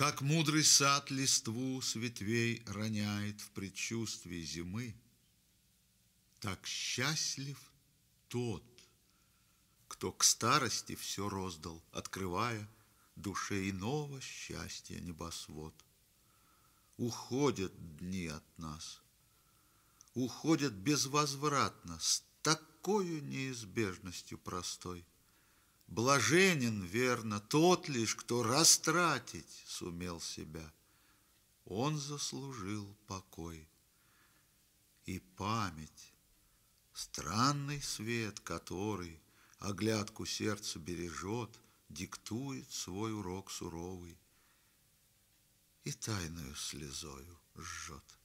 Как мудрый сад листву с ветвей роняет в предчувствии зимы, Так счастлив тот, кто к старости все роздал, Открывая душе иного счастья небосвод. Уходят дни от нас, уходят безвозвратно, С такой неизбежностью простой — Блаженен, верно, тот лишь, кто растратить сумел себя. Он заслужил покой. И память, странный свет, который оглядку сердца бережет, диктует свой урок суровый и тайную слезою жжет.